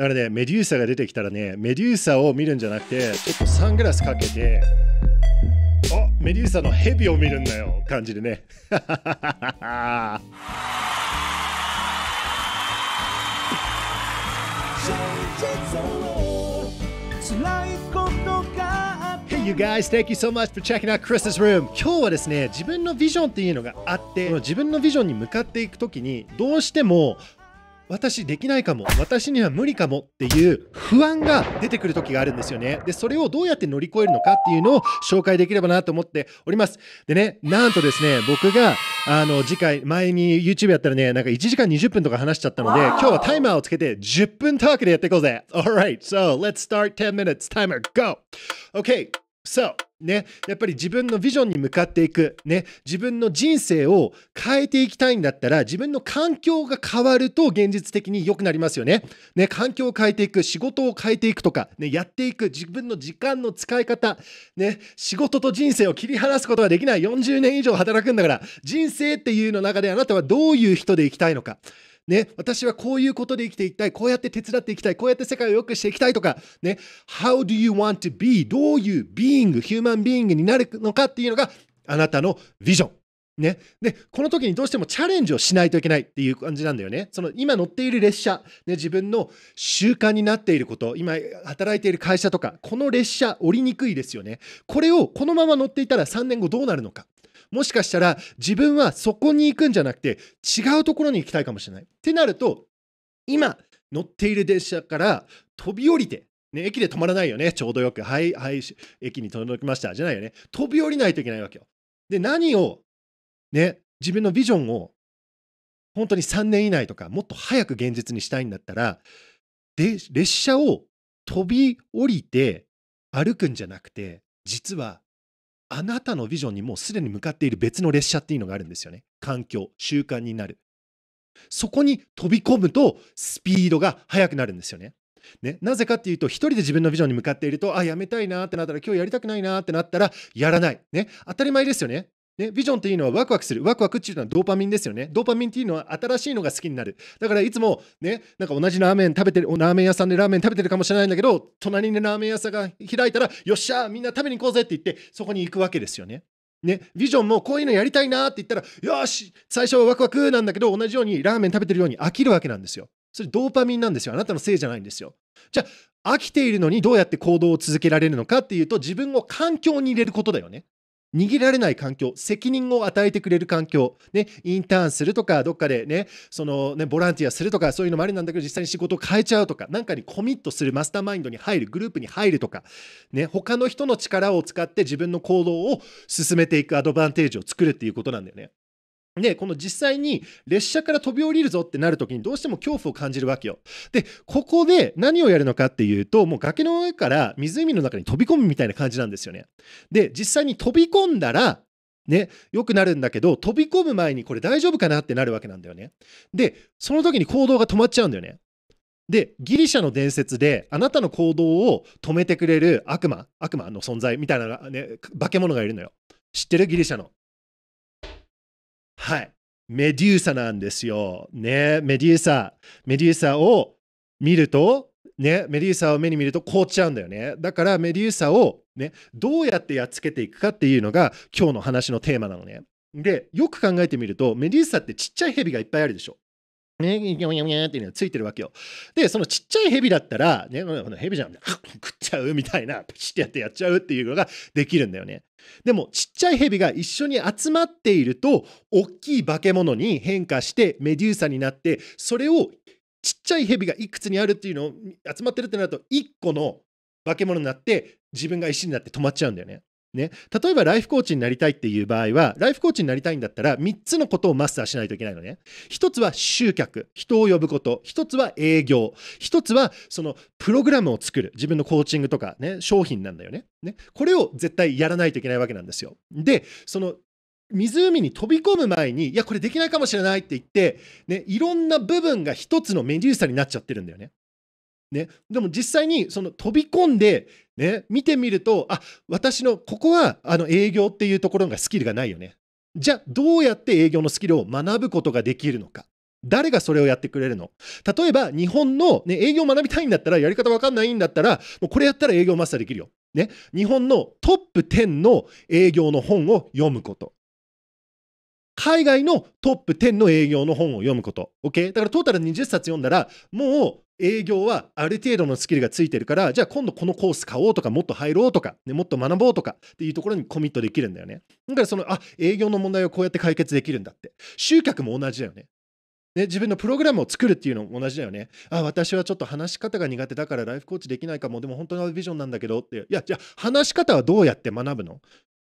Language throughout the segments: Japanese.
だからねメデューサが出てきたらねメデューサを見るんじゃなくてちょっとサングラスかけてあメデューサのヘビを見るんだよ感じでね Hey you guys, thank you so much for checking out Chris's room. 今日はですね、自分のビジョンっていうのがあって、自分のビジョンに向かっていくときに、どうしても私できないかも私には無理かもっていう不安が出てくる時があるんですよねでそれをどうやって乗り越えるのかっていうのを紹介できればなと思っておりますでねなんとですね僕があの次回前に YouTube やったらねなんか1時間20分とか話しちゃったので今日はタイマーをつけて10分トークでやっていこうぜ Alright so let's start 10 minutes timer go Okay So, ね、やっぱり自分のビジョンに向かっていく、ね、自分の人生を変えていきたいんだったら、自分の環境が変わると現実的に良くなりますよね。ね、環境を変えていく、仕事を変えていくとか、ね、やっていく、自分の時間の使い方、ね、仕事と人生を切り離すことができない40年以上働くんだから、人生っていうの中であなたはどういう人でいきたいのか。ね、私はこういうことで生きていきたい、こうやって手伝っていきたい、こうやって世界を良くしていきたいとか、ね、How do you want to be? どういうビーング、ヒューマンビーイングになるのかっていうのがあなたのビジョン。ね、でこの時にどうしてもチャレンジをしないといけないっていう感じなんだよね。その今乗っている列車、ね、自分の習慣になっていること、今働いている会社とか、この列車降りにくいですよね。これをこのまま乗っていたら3年後どうなるのか。もしかしたら自分はそこに行くんじゃなくて違うところに行きたいかもしれない。ってなると今乗っている電車から飛び降りて、ね、駅で止まらないよねちょうどよくはいはい駅に届きましたじゃないよね飛び降りないといけないわけよ。で何をね自分のビジョンを本当に3年以内とかもっと早く現実にしたいんだったらで列車を飛び降りて歩くんじゃなくて実はあなたのビジョンにもうすでに向かっている別の列車っていうのがあるんですよね。環境、習慣になる。そこに飛び込むとスピードが速くなるんですよね。ね、なぜかっていうと、一人で自分のビジョンに向かっていると、あ、やめたいなってなったら、今日やりたくないなってなったら、やらない。ね、当たり前ですよね。ね、ビジョンっていうのはワクワクする。ワクワクっていうのはドーパミンですよね。ドーパミンっていうのは新しいのが好きになる。だからいつもね、なんか同じラーメン食べてる、ラーメン屋さんでラーメン食べてるかもしれないんだけど、隣にラーメン屋さんが開いたら、よっしゃみんな食べに行こうぜって言って、そこに行くわけですよね。ね、ビジョンもこういうのやりたいなって言ったら、よし最初はワクワクなんだけど、同じようにラーメン食べてるように飽きるわけなんですよ。それドーパミンなんですよ。あなたのせいじゃないんですよ。じゃあ、飽きているのにどうやって行動を続けられるのかっていうと、自分を環境に入れることだよね。逃げられない環境、責任を与えてくれる環境、ね、インターンするとか、どっかでね、そのね、ボランティアするとか、そういうのもありなんだけど、実際に仕事を変えちゃうとか、なんかにコミットするマスターマインドに入る、グループに入るとか、ね、他の人の力を使って自分の行動を進めていくアドバンテージを作るっていうことなんだよね。で、この実際に列車から飛び降りるぞってなるときにどうしても恐怖を感じるわけよ。で、ここで何をやるのかっていうと、もう崖の上から湖の中に飛び込むみたいな感じなんですよね。で、実際に飛び込んだら、ね、よくなるんだけど、飛び込む前にこれ大丈夫かなってなるわけなんだよね。で、その時に行動が止まっちゃうんだよね。で、ギリシャの伝説で、あなたの行動を止めてくれる悪魔、悪魔の存在みたいな、ね、化け物がいるのよ。知ってるギリシャの。はい。メデューサなんですよ。ね、メデューサ。メデューサを見ると、ね、メデューサを目に見ると凍っちゃうんだよね。だからメデューサを、ね、どうやってやっつけていくかっていうのが今日の話のテーマなのね。で、よく考えてみると、メデューサってちっちゃいヘビがいっぱいあるでしょ。ね、ギャギャギャギャっていうのがついてるわけよ。で、そのちっちゃいヘビだったら、ね、ヘビじゃん、くっちゃうみたいな、プチってやってやっちゃうっていうのができるんだよね。でもちっちゃいヘビが一緒に集まっていると、大きい化け物に変化してメデューサになって、それをちっちゃいヘビがいくつにあるっていうのを集まってるってなると、1個の化け物になって、自分が石になって止まっちゃうんだよね。ね、例えばライフコーチになりたいっていう場合はライフコーチになりたいんだったら3つのことをマスターしないといけないのね一つは集客人を呼ぶこと一つは営業一つはそのプログラムを作る自分のコーチングとか、ね、商品なんだよねねこれを絶対やらないといけないわけなんですよでその湖に飛び込む前にいやこれできないかもしれないって言って、ね、いろんな部分が一つのメデューサになっちゃってるんだよねね、でも実際にその飛び込んで、ね、見てみるとあ私のここはあの営業っていうところがスキルがないよねじゃあどうやって営業のスキルを学ぶことができるのか誰がそれをやってくれるの例えば日本の、ね、営業を学びたいんだったらやり方わかんないんだったらもうこれやったら営業マスターできるよ、ね、日本のトップ10の営業の本を読むこと海外のトップ10の営業の本を読むこと。OK? だからトータル20冊読んだら、もう営業はある程度のスキルがついてるからじゃあ今度このコース買おうとかもっと入ろうとか、ね、もっと学ぼうとかっていうところにコミットできるんだよねだからそのあ営業の問題をこうやって解決できるんだって集客も同じだよねね、自分のプログラムを作るっていうのも同じだよね。あ、私はちょっと話し方が苦手だからライフコーチできないかも、でも本当のビジョンなんだけどって。いや、じゃあ話し方はどうやって学ぶの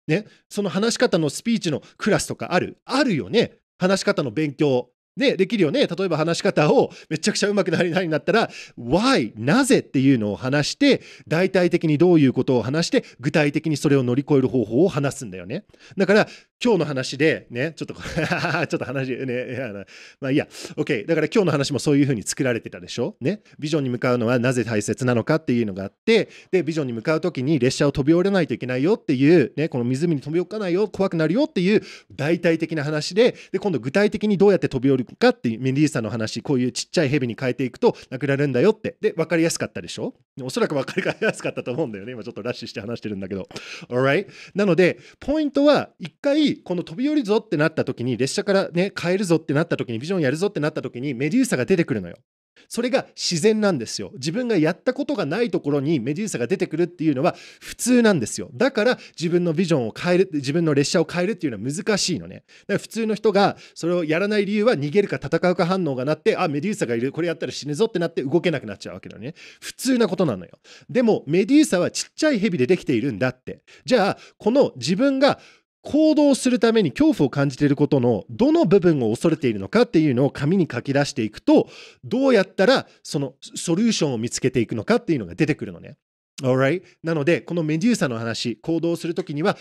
ね、その話し方のスピーチのクラスとかあるあるよね。話し方の勉強ね、できるよね。例えば話し方をめちゃくちゃうまくなりになったら、why、なぜっていうのを話して、大体的にどういうことを話して、具体的にそれを乗り越える方法を話すんだよね。だから、今日の話で、ね、ちょっと、ちょっと話、ね、いやまあいいや、OK。だから今日の話もそういうふうに作られてたでしょね。ビジョンに向かうのはなぜ大切なのかっていうのがあって、で、ビジョンに向かうときに列車を飛び降りないといけないよっていう、ね、この湖に飛び降りないよ、怖くなるよっていう大体的な話で、で、今度具体的にどうやって飛び降りるかっていう、メィーさんの話、こういうちっちゃい蛇に変えていくとなくなるんだよって。で、わかりやすかったでしょおそらくわかりやすかったと思うんだよね。今ちょっとラッシュして話してるんだけど。alright? なので、ポイントは、一回、この飛び降りぞってなった時に列車からね変えるぞってなった時にビジョンやるぞってなった時にメデューサが出てくるのよ。それが自然なんですよ。自分がやったことがないところにメデューサが出てくるっていうのは普通なんですよ。だから自分のビジョンを変える、自分の列車を変えるっていうのは難しいのね。だから普通の人がそれをやらない理由は逃げるか戦うか反応がなって、あ、メデューサがいる、これやったら死ぬぞってなって動けなくなっちゃうわけだね。普通なことなのよ。でもメデューサはちっちゃい蛇でできているんだって。じゃあ、この自分が行動するために恐怖を感じていることのどの部分を恐れているのかっていうのを紙に書き出していくとどうやったらそのソリューションを見つけていくのかっていうのが出てくるのね。Alright? なのでこのメデューサの話行動するときには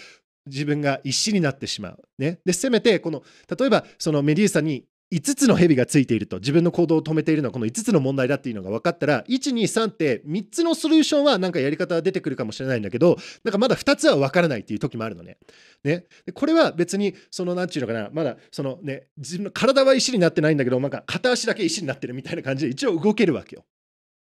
自分が石死になってしまう。ね、でせめてこの例えばそのメデューサに5つの蛇がついていると自分の行動を止めているのはこの5つの問題だっていうのが分かったら123って3つのソリューションはなんかやり方は出てくるかもしれないんだけどなんかまだ2つは分からないっていう時もあるのね。ねこれは別にその何て言うのかなまだそのね自分の体は石になってないんだけどなんか片足だけ石になってるみたいな感じで一応動けるわけよ。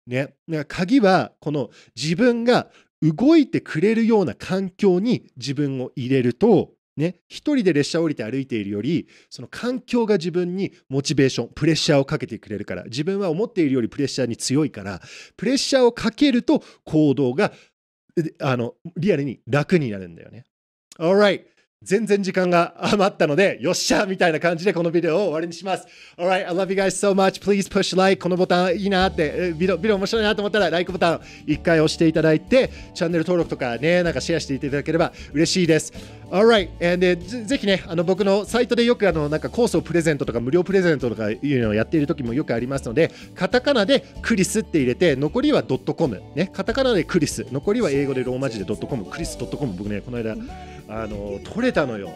ね、だから鍵はこの自分が動いてくれるような環境に自分を入れるとね、一人で列車降りて歩いているよりその環境が自分にモチベーションプレッシャーをかけてくれるから自分は思っているよりプレッシャーに強いからプレッシャーをかけると行動があのリアルに楽になるんだよね。Alright! 全然時間が余ったので、よっしゃみたいな感じでこのビデオを終わりにします。Alright, I love you guys so much. Please push like. このボタンいいなって、ビデオビデオ面白いなと思ったら、like ボタン1回押していただいて、チャンネル登録とかね、なんかシェアしていただければ嬉しいです。Alright. And、uh, ぜぜひね、あの僕のサイトでよくあのなんかコースをプレゼントとか無料プレゼントとかいうのをやっている時もよくありますので、カタカナでクリスって入れて、残りはドットコム。ね、カタカナでクリス、残りは英語でローマ字でドットコム、クリスドットコム、僕ね、この間、あの取れたのよ。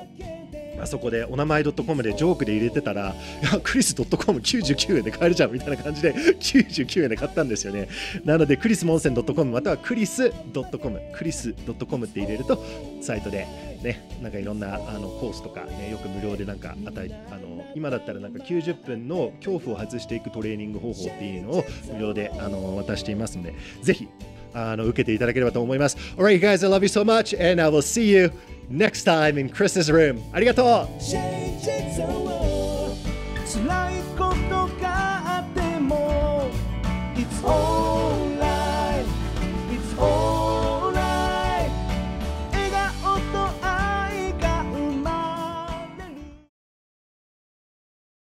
あそこでお名前ドットコムでジョークで入れてたらクリスドットコム9 9円で買えるじゃんみたいな感じで99 円で買ったんですよねなのでクリスモンセントコムまたはクリスドットコムクリスドットコムって入れるとサイトでねなんかいろんなあのコースとか、ね、よく無料でなんか与えあの今だったらなんか90分の恐怖を外していくトレーニング方法っていうのを無料であの渡していますのでぜひあの受けていただければと思います。Alright guys, I love you so much and I will see you next time in Chris's room. Arigato!